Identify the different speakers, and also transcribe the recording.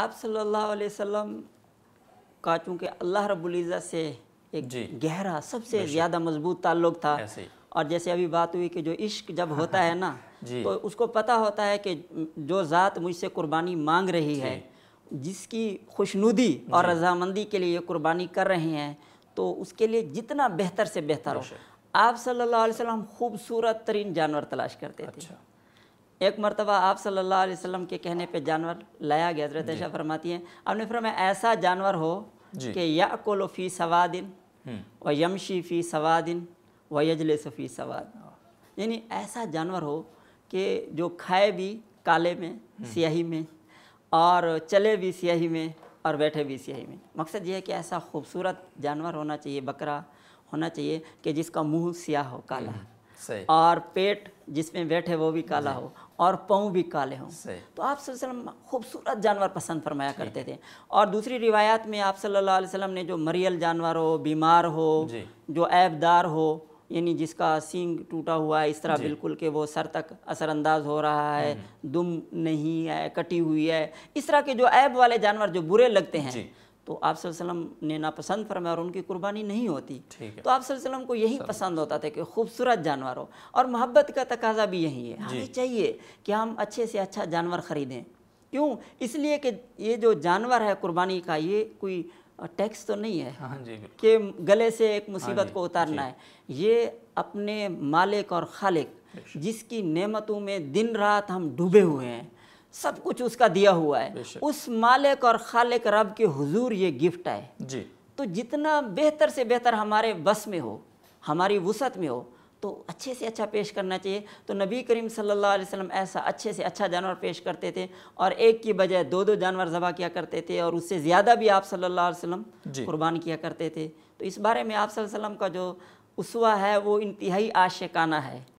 Speaker 1: آپ صلی اللہ علیہ وسلم کا چونکہ اللہ رب العزت سے ایک جی۔ گہرا سب سے زیادہ مضبوط تعلق تھا اور جیسے ابھی بات ہوئی کہ جو عشق جب ہوتا ہے نا جی۔ تو اس کو پتہ ہوتا ہے کہ جو ذات مجھ سے قربانی مانگ رہی ہے جی۔ جس کی خوشنودی ندی اور رضامندی کے لیے یہ قربانی کر رہی ہیں تو اس کے لیے جتنا بہتر سے بہتر ہو آپ صلی اللہ علیہ وسلم خوبصورت ترین جانور تلاش کرتے تھے اچھا۔ ایک مرتبہ آپ صلی اللہ علیہ وسلم کے کہنے پہ جانور لایا گیا حضرت جی۔ عائشہ فرماتی ہیں آپ نے فرمایا ایسا جانور ہو جی۔ کہ یقل فی سوادن و یمشی فی سوادن و یجلس فی سواد یعنی ایسا جانور ہو کہ جو کھائے بھی کالے میں سیاہی میں اور چلے بھی سیاہی میں اور بیٹھے بھی سیاہی میں مقصد یہ ہے کہ ایسا خوبصورت جانور ہونا چاہیے بکرا ہونا چاہیے کہ جس کا منہ سیاہ ہو کالا اور پیٹ جس میں بیٹھے وہ بھی کالا جی۔ ہو اور پاؤں بھی کالے ہوں تو آپ صلی اللہ علیہ وسلم خوبصورت جانور پسند فرمایا جی۔ کرتے تھے اور دوسری روایات میں آپ صلی اللہ علیہ وسلم نے جو مریل جانور ہو بیمار ہو جی۔ جو عیب دار ہو یعنی جس کا سینگ ٹوٹا ہوا ہے اس طرح بالکل کہ وہ سر تک اثر انداز ہو رہا ہے دم نہیں ہے کٹی ہوئی ہے اس طرح کے جو عیب والے جانور جو برے لگتے ہیں تو آپ صلی اللہ علیہ وسلم نے ناپسند فرمایا اور ان کی قربانی نہیں ہوتی تو آپ صلی اللہ علیہ وسلم کو یہی پسند ہوتا تھا کہ خوبصورت جانور ہو اور محبت کا تقاضہ بھی یہی ہے ہمیں جی۔ چاہیے کہ ہم اچھے سے اچھا جانور خریدیں کیوں اس لیے کہ یہ جو جانور ہے قربانی کا یہ کوئی ٹیکس تو نہیں ہے ہاں، جی، کہ گلے سے ایک ہاں، مصیبت جی، کو اتارنا ہے یہ اپنے مالک اور خالق جس کی نعمتوں میں دن رات ہم ڈوبے ہوئے ہیں سب کچھ اس کا دیا ہوا ہے اس مالک اور خالق رب کے حضور یہ گفٹ آئے جی۔ تو جتنا بہتر سے بہتر ہمارے بس میں ہو ہماری وسعت میں ہو تو اچھے سے اچھا پیش کرنا چاہیے تو نبی کریم صلی اللہ علیہ وسلم ایسا اچھے سے اچھا جانور پیش کرتے تھے اور ایک کی بجائے دو دو جانور ذبح کیا کرتے تھے اور اس سے زیادہ بھی آپ صلی اللہ علیہ وسلم جی۔ قربان کیا کرتے تھے تو اس بارے میں آپ صلی اللہ علیہ وسلم کا جو اسوا ہے وہ انتہائی عاشقانہ ہے